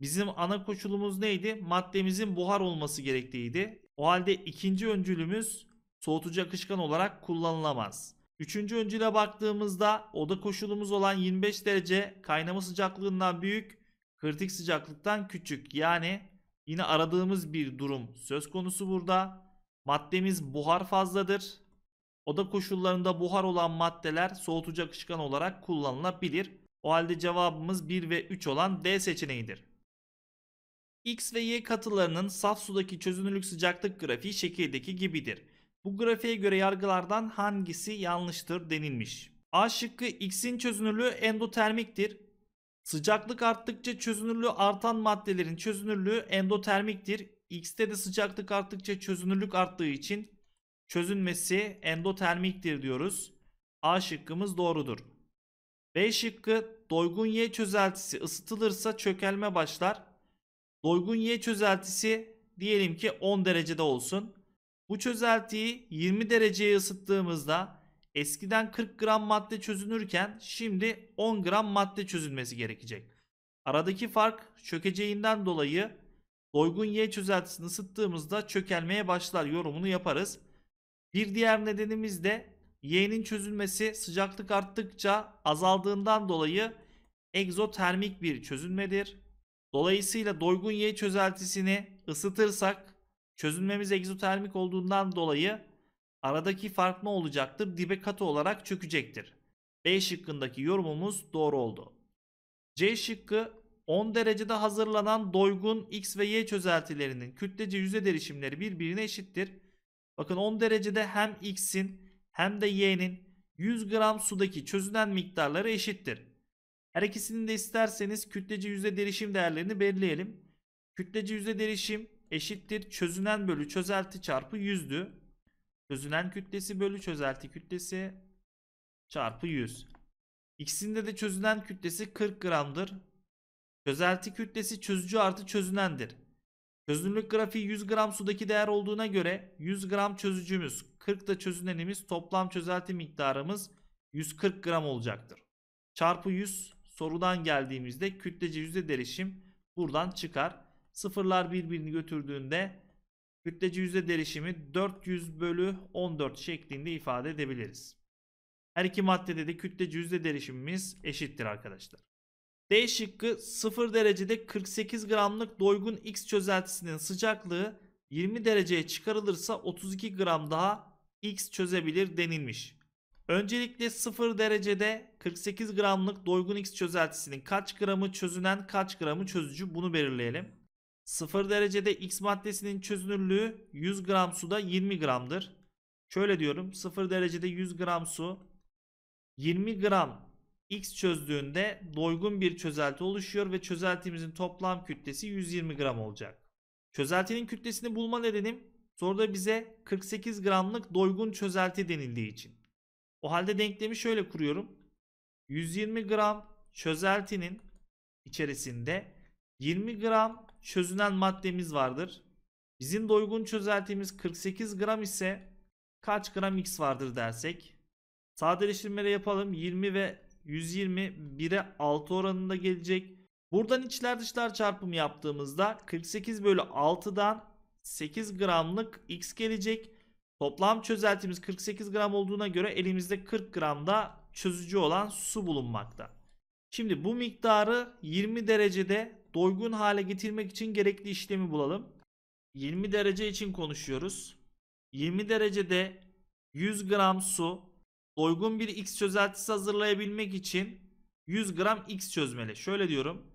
Bizim ana koşulumuz neydi? Maddemizin buhar olması gerektiğiydi. O halde ikinci öncülümüz soğutucu akışkan olarak kullanılamaz. Üçüncü öncüle baktığımızda oda koşulumuz olan 25 derece kaynama sıcaklığından büyük, kritik sıcaklıktan küçük. Yani yine aradığımız bir durum söz konusu burada. Maddemiz buhar fazladır. Oda koşullarında buhar olan maddeler soğutucu akışkan olarak kullanılabilir. O halde cevabımız 1 ve 3 olan D seçeneğidir. X ve Y katılarının saf sudaki çözünürlük sıcaklık grafiği şekildeki gibidir. Bu grafiğe göre yargılardan hangisi yanlıştır denilmiş. A şıkkı X'in çözünürlüğü endotermiktir. Sıcaklık arttıkça çözünürlüğü artan maddelerin çözünürlüğü endotermiktir. X'te de sıcaklık arttıkça çözünürlük arttığı için çözünmesi endotermiktir diyoruz. A şıkkımız doğrudur. B şıkkı doygun Y çözeltisi ısıtılırsa çökelme başlar. Doygun Y çözeltisi diyelim ki 10 derecede olsun. Bu çözeltiyi 20 dereceye ısıttığımızda eskiden 40 gram madde çözünürken şimdi 10 gram madde çözülmesi gerekecek. Aradaki fark çökeceğinden dolayı doygun Y çözeltisini ısıttığımızda çökelmeye başlar yorumunu yaparız. Bir diğer nedenimiz de Y'nin çözülmesi sıcaklık arttıkça azaldığından dolayı egzotermik bir çözülmedir. Dolayısıyla doygun Y çözeltisini ısıtırsak Çözünmemiz egzotermik olduğundan dolayı aradaki fark ne olacaktır? Dibe katı olarak çökecektir. B şıkkındaki yorumumuz doğru oldu. C şıkkı 10 derecede hazırlanan doygun X ve Y çözeltilerinin kütlece yüze derişimleri birbirine eşittir. Bakın 10 derecede hem X'in hem de Y'nin 100 gram sudaki çözünen miktarları eşittir. Her ikisini de isterseniz kütlece yüzde derişim değerlerini belirleyelim. Kütlece yüzde derişim eşittir çözünen bölü çözelti çarpı yüzdü. Çözünen kütlesi bölü çözelti kütlesi çarpı 100. İkisinde de çözünen kütlesi 40 gramdır. Çözelti kütlesi çözücü artı çözünendir. Çözünürlük grafiği 100 gram sudaki değer olduğuna göre 100 gram çözücümüz 40 da çözünenimiz toplam çözelti miktarımız 140 gram olacaktır. Çarpı 100 sorudan geldiğimizde kütlece yüzde derişim buradan çıkar. Sıfırlar birbirini götürdüğünde kütlece yüzde derişimi 400 bölü 14 şeklinde ifade edebiliriz. Her iki maddede de kütlece yüzde derişimimiz eşittir arkadaşlar. D şıkkı 0 derecede 48 gramlık doygun X çözeltisinin sıcaklığı 20 dereceye çıkarılırsa 32 gram daha X çözebilir denilmiş. Öncelikle 0 derecede 48 gramlık doygun X çözeltisinin kaç gramı çözünen kaç gramı çözücü bunu belirleyelim. 0 derecede X maddesinin çözünürlüğü 100 gram suda 20 gramdır. Şöyle diyorum 0 derecede 100 gram su 20 gram X çözdüğünde doygun bir çözelti oluşuyor ve çözeltimizin toplam kütlesi 120 gram olacak. Çözeltinin kütlesini bulma nedenim soruda bize 48 gramlık doygun çözelti denildiği için. O halde denklemi şöyle kuruyorum. 120 gram çözeltinin içerisinde 20 gram çözünen maddemiz vardır. Bizim doygun çözeltimiz 48 gram ise kaç gram X vardır dersek. Sadeleştirmeleri yapalım. 20 ve 120 1'e 6 oranında gelecek. Buradan içler dışlar çarpımı yaptığımızda 48 bölü 6'dan 8 gramlık X gelecek. Toplam çözeltimiz 48 gram olduğuna göre elimizde 40 gramda çözücü olan su bulunmakta. Şimdi bu miktarı 20 derecede doygun hale getirmek için gerekli işlemi bulalım. 20 derece için konuşuyoruz. 20 derecede 100 gram su doygun bir X çözeltisi hazırlayabilmek için 100 gram X çözmeli. Şöyle diyorum.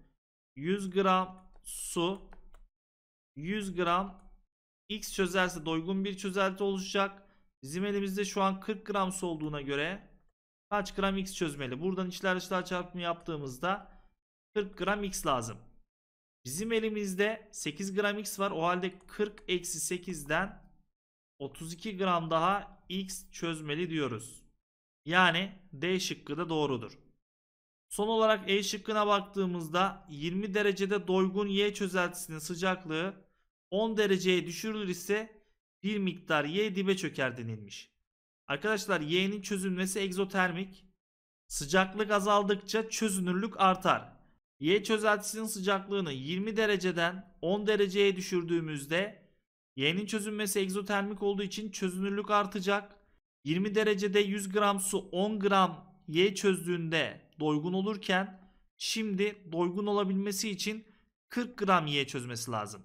100 gram su 100 gram X çözerse doygun bir çözelti oluşacak. Bizim elimizde şu an 40 gram su olduğuna göre kaç gram X çözmeli? Buradan içler dışlar çarpımı yaptığımızda 40 gram X lazım. Bizim elimizde 8 gram x var. O halde 40 eksi 8'den 32 gram daha x çözmeli diyoruz. Yani D şıkkı da doğrudur. Son olarak E şıkkına baktığımızda 20 derecede doygun Y çözeltisinin sıcaklığı 10 dereceye düşürülür ise bir miktar Y dibe çöker denilmiş. Arkadaşlar Y'nin çözünmesi egzotermik. Sıcaklık azaldıkça çözünürlük artar. Y çözeltisinin sıcaklığını 20 dereceden 10 dereceye düşürdüğümüzde Y'nin çözünmesi egzotermik olduğu için çözünürlük artacak. 20 derecede 100 gram su 10 gram Y çözdüğünde doygun olurken şimdi doygun olabilmesi için 40 gram Y çözmesi lazım.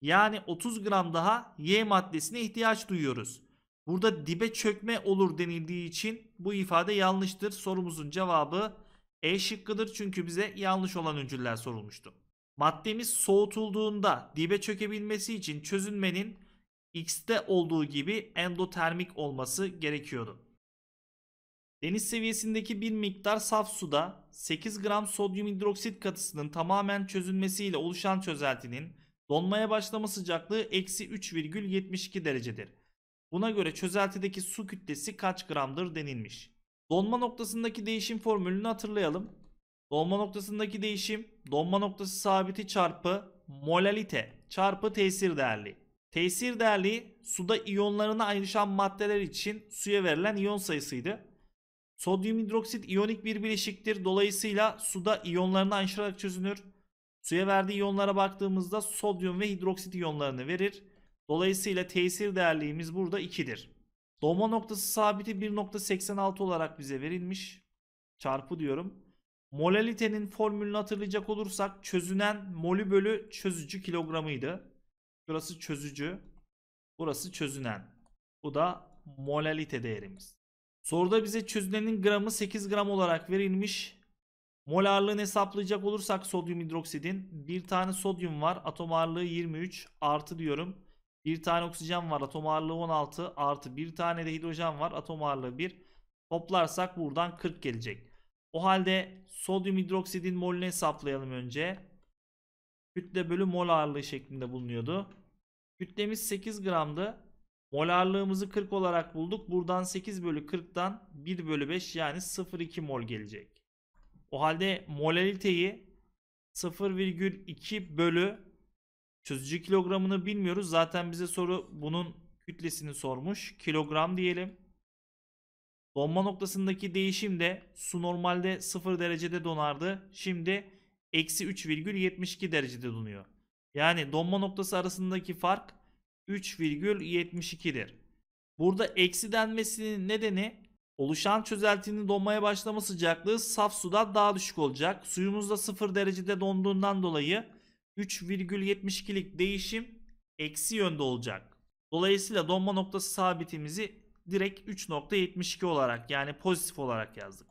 Yani 30 gram daha Y maddesine ihtiyaç duyuyoruz. Burada dibe çökme olur denildiği için bu ifade yanlıştır. Sorumuzun cevabı e şıkkıdır çünkü bize yanlış olan öncüler sorulmuştu. Maddemiz soğutulduğunda dibe çökebilmesi için çözünmenin X'te olduğu gibi endotermik olması gerekiyordu. Deniz seviyesindeki bir miktar saf suda 8 gram sodyum hidroksit katısının tamamen çözünmesiyle oluşan çözeltinin donmaya başlama sıcaklığı eksi 3,72 derecedir. Buna göre çözeltideki su kütlesi kaç gramdır denilmiş. Donma noktasındaki değişim formülünü hatırlayalım. Donma noktasındaki değişim donma noktası sabiti çarpı molalite çarpı tesir değerliği. Tesir değerliği suda iyonlarına ayrışan maddeler için suya verilen iyon sayısıydı. Sodyum hidroksit iyonik bir bileşiktir. Dolayısıyla suda iyonlarına ayrışarak çözünür. Suya verdiği iyonlara baktığımızda sodyum ve hidroksit iyonlarını verir. Dolayısıyla tesir değerliğimiz burada 2'dir. Doğma noktası sabiti 1.86 olarak bize verilmiş. Çarpı diyorum. Molalitenin formülünü hatırlayacak olursak çözünen molü bölü çözücü kilogramıydı. Burası çözücü. Burası çözünen. Bu da molalite değerimiz. Soruda bize çözünenin gramı 8 gram olarak verilmiş. Mol ağırlığını hesaplayacak olursak sodyum hidroksidin bir tane sodyum var. Atom ağırlığı 23 artı diyorum. Bir tane oksijen var atom ağırlığı 16 artı bir tane de hidrojen var atom ağırlığı 1. Toplarsak buradan 40 gelecek. O halde sodyum hidroksidin molünü hesaplayalım önce. Kütle bölü mol ağırlığı şeklinde bulunuyordu. Kütlemiz 8 gramdı. Mol ağırlığımızı 40 olarak bulduk. Buradan 8 bölü 40'tan 1 bölü 5 yani 0,2 mol gelecek. O halde molaliteyi 0,2 bölü Çözücü kilogramını bilmiyoruz. Zaten bize soru bunun kütlesini sormuş. Kilogram diyelim. Donma noktasındaki değişim de su normalde 0 derecede donardı. Şimdi eksi 3,72 derecede donuyor. Yani donma noktası arasındaki fark 3,72'dir. Burada eksi denmesinin nedeni oluşan çözeltinin donmaya başlama sıcaklığı saf sudan daha düşük olacak. Suyumuz da 0 derecede donduğundan dolayı 3,72'lik değişim eksi yönde olacak. Dolayısıyla donma noktası sabitimizi direkt 3.72 olarak yani pozitif olarak yazdık.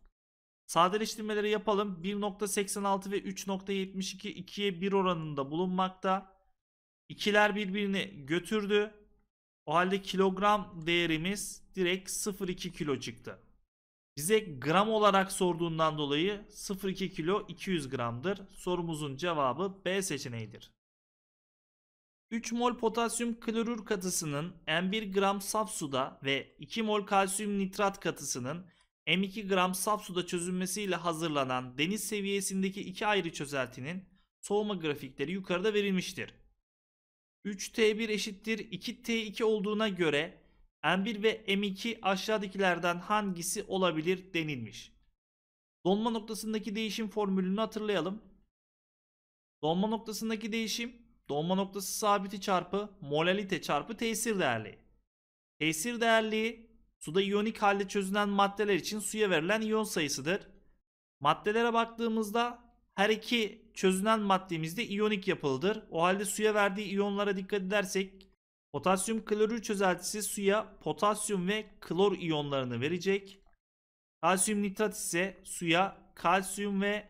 Sadeleştirmeleri yapalım. 1.86 ve 3.72 2'ye 1 oranında bulunmakta. İkiler birbirini götürdü. O halde kilogram değerimiz direkt 0.2 kilo çıktı. Bize gram olarak sorduğundan dolayı 0,2 kilo 200 gramdır. Sorumuzun cevabı B seçeneğidir. 3 mol potasyum klorür katısının M1 gram saf suda ve 2 mol kalsiyum nitrat katısının M2 gram saf suda çözünmesiyle hazırlanan deniz seviyesindeki iki ayrı çözeltinin soğuma grafikleri yukarıda verilmiştir. 3T1 eşittir 2T2 olduğuna göre M1 ve M2 aşağıdakilerden hangisi olabilir denilmiş. Donma noktasındaki değişim formülünü hatırlayalım. Donma noktasındaki değişim donma noktası sabiti çarpı molalite çarpı tesir değerliği. Tesir değerliği suda iyonik halde çözünen maddeler için suya verilen iyon sayısıdır. Maddelere baktığımızda her iki çözünen maddemizde iyonik yapılıdır. O halde suya verdiği iyonlara dikkat edersek Potasyum klorür çözeltisi suya potasyum ve klor iyonlarını verecek. Kalsiyum nitrat ise suya kalsiyum ve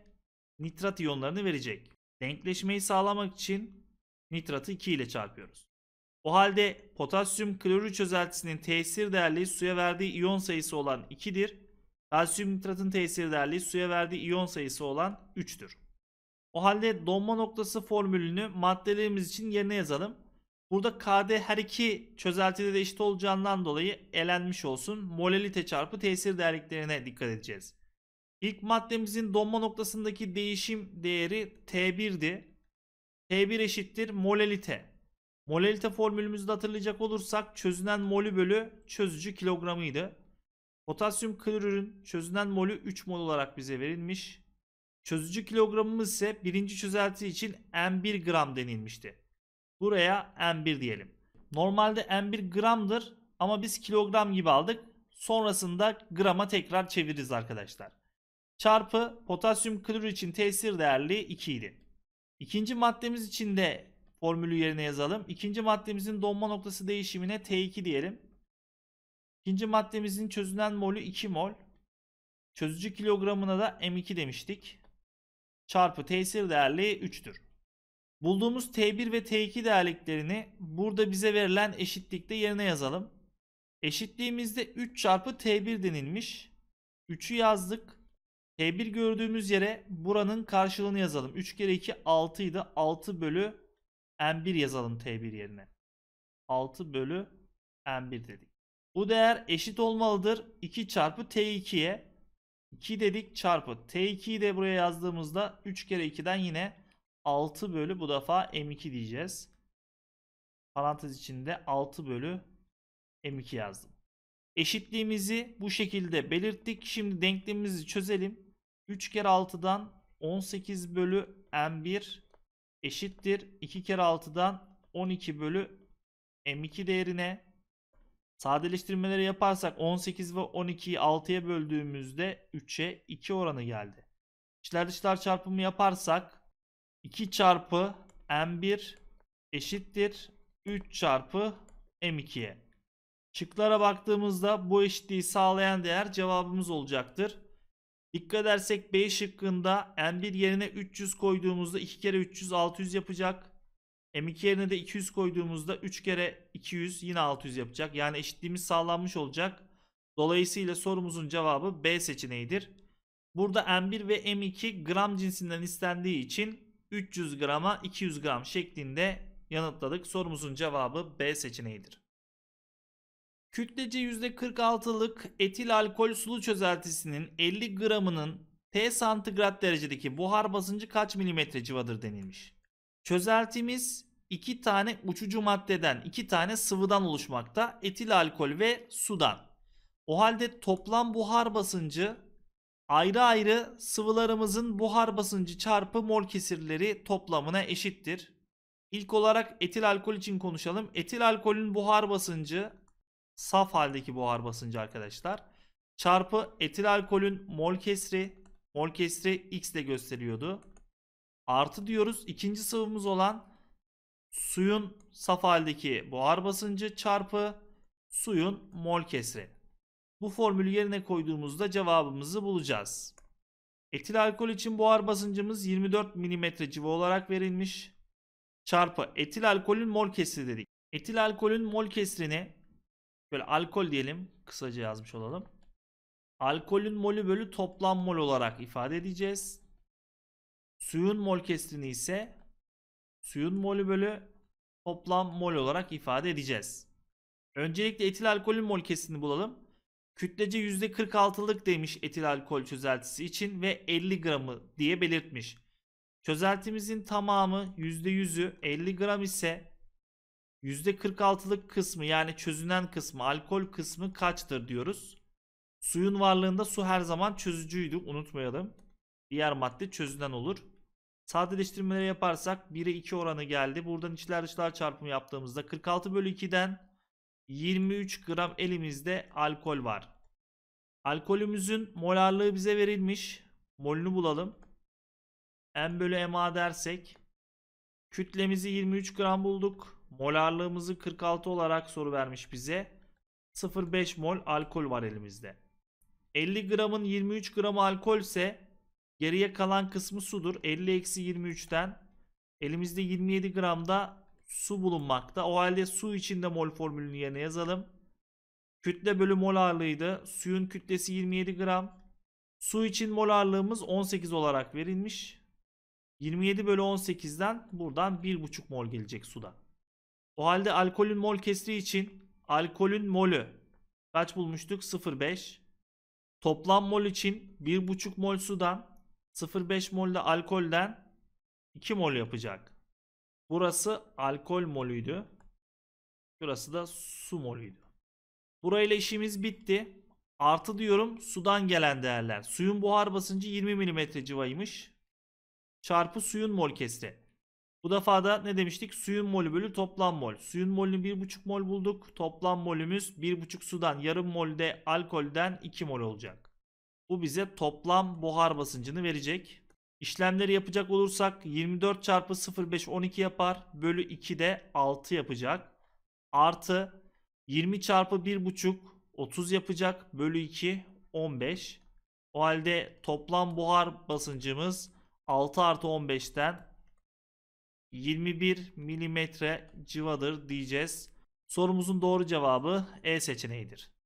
nitrat iyonlarını verecek. Denkleşmeyi sağlamak için nitratı 2 ile çarpıyoruz. O halde potasyum klorür çözeltisinin tesir değerli suya verdiği iyon sayısı olan 2'dir. Kalsiyum nitratın tesir değerli suya verdiği iyon sayısı olan 3'tür. O halde donma noktası formülünü maddelerimiz için yerine yazalım. Burada KD her iki çözeltide de eşit olacağından dolayı elenmiş olsun. Molalite çarpı tesir değerliklerine dikkat edeceğiz. İlk maddemizin donma noktasındaki değişim değeri T1'di. T1 eşittir molalite. Molalite formülümüzde hatırlayacak olursak çözünen molü bölü çözücü kilogramıydı. Potasyum klorürün çözünen molü 3 mol olarak bize verilmiş. Çözücü kilogramımız ise birinci çözelti için M1 gram denilmişti. Buraya M1 diyelim. Normalde M1 gramdır ama biz kilogram gibi aldık. Sonrasında grama tekrar çeviririz arkadaşlar. Çarpı potasyum klor için tesir değerli 2 idi. İkinci maddemiz için de formülü yerine yazalım. İkinci maddemizin donma noktası değişimine T2 diyelim. İkinci maddemizin çözünen molü 2 mol. Çözücü kilogramına da M2 demiştik. Çarpı tesir değerli 3'tür. Bulduğumuz T1 ve T2 değerliklerini burada bize verilen eşitlikte yerine yazalım. Eşitliğimizde 3 çarpı T1 denilmiş. 3'ü yazdık. T1 gördüğümüz yere buranın karşılığını yazalım. 3 kere 2 6 idi. 6 bölü M1 yazalım T1 yerine. 6 bölü M1 dedik. Bu değer eşit olmalıdır. 2 çarpı T2'ye. 2 dedik çarpı. T2'yi de buraya yazdığımızda 3 kere 2'den yine 6 bölü bu defa M2 diyeceğiz. Parantez içinde 6 bölü M2 yazdım. Eşitliğimizi bu şekilde belirttik. Şimdi denklemimizi çözelim. 3 kere 6'dan 18 bölü M1 eşittir. 2 kere 6'dan 12 bölü M2 değerine sadeleştirmeleri yaparsak 18 ve 12'yi 6'ya böldüğümüzde 3'e 2 oranı geldi. İçler dışlar çarpımı yaparsak 2 çarpı M1 eşittir 3 çarpı M2'ye. Şıklara baktığımızda bu eşitliği sağlayan değer cevabımız olacaktır. Dikkat edersek B şıkkında M1 yerine 300 koyduğumuzda 2 kere 300 600 yapacak. M2 yerine de 200 koyduğumuzda 3 kere 200 yine 600 yapacak. Yani eşitliğimiz sağlanmış olacak. Dolayısıyla sorumuzun cevabı B seçeneğidir. Burada M1 ve M2 gram cinsinden istendiği için 300 grama 200 gram şeklinde yanıtladık. Sorumuzun cevabı B seçeneğidir. Kütlece %46'lık etil alkol sulu çözeltisinin 50 gramının T santigrat derecedeki buhar basıncı kaç milimetre civadır denilmiş. Çözeltimiz iki tane uçucu maddeden, iki tane sıvıdan oluşmakta. Etil alkol ve sudan. O halde toplam buhar basıncı ayrı ayrı sıvılarımızın buhar basıncı çarpı mol kesirleri toplamına eşittir. İlk olarak etil alkol için konuşalım. Etil alkolün buhar basıncı saf haldeki buhar basıncı arkadaşlar çarpı etil alkolün mol kesri mol kesri x ile gösteriyordu. Artı diyoruz ikinci sıvımız olan suyun saf haldeki buhar basıncı çarpı suyun mol kesri. Bu formülü yerine koyduğumuzda cevabımızı bulacağız. Etil alkol için buhar basıncımız 24 mm civa olarak verilmiş. Çarpı etil alkolün mol kesri dedik. Etil alkolün mol kesrini şöyle alkol diyelim kısaca yazmış olalım. Alkolün molü bölü toplam mol olarak ifade edeceğiz. Suyun mol kesrini ise suyun molü bölü toplam mol olarak ifade edeceğiz. Öncelikle etil alkolün mol kesrini bulalım. Kütlece %46'lık demiş etil alkol çözeltisi için ve 50 gramı diye belirtmiş. Çözeltimizin tamamı %100'ü 50 gram ise %46'lık kısmı yani çözünen kısmı alkol kısmı kaçtır diyoruz. Suyun varlığında su her zaman çözücüydü unutmayalım. Diğer madde çözünen olur. Sadeleştirmeleri yaparsak 1'e 2 oranı geldi. Buradan içler dışlar çarpımı yaptığımızda 46 bölü 2'den 23 gram elimizde alkol var. Alkolümüzün molarlığı bize verilmiş. Molünü bulalım. M bölü MA dersek kütlemizi 23 gram bulduk. Molarlığımızı 46 olarak soru vermiş bize. 0,5 mol alkol var elimizde. 50 gramın 23 gramı alkol ise geriye kalan kısmı sudur. 50 eksi 23'ten elimizde 27 gramda su bulunmakta. O halde su içinde mol formülünü yerine yazalım. Kütle bölü mol ağırlığıydı. Suyun kütlesi 27 gram. Su için mol ağırlığımız 18 olarak verilmiş. 27 bölü 18'den buradan 1,5 mol gelecek suda. O halde alkolün mol kesri için alkolün molü kaç bulmuştuk? 0,5. Toplam mol için 1,5 mol sudan 0,5 mol de alkolden 2 mol yapacak. Burası alkol molüydü. Şurası da su molüydü. Burayla işimiz bitti. Artı diyorum sudan gelen değerler. Suyun buhar basıncı 20 mm civaymış. Çarpı suyun mol kesti. Bu defa da ne demiştik? Suyun molü bölü toplam mol. Suyun molünü 1,5 mol bulduk. Toplam molümüz 1,5 sudan yarım molde alkolden 2 mol olacak. Bu bize toplam buhar basıncını verecek. İşlemleri yapacak olursak 24 çarpı 0,5 12 yapar. Bölü 2 de 6 yapacak. Artı 20 çarpı 1,5 30 yapacak. Bölü 2 15. O halde toplam buhar basıncımız 6 artı 15'ten 21 milimetre civadır diyeceğiz. Sorumuzun doğru cevabı E seçeneğidir.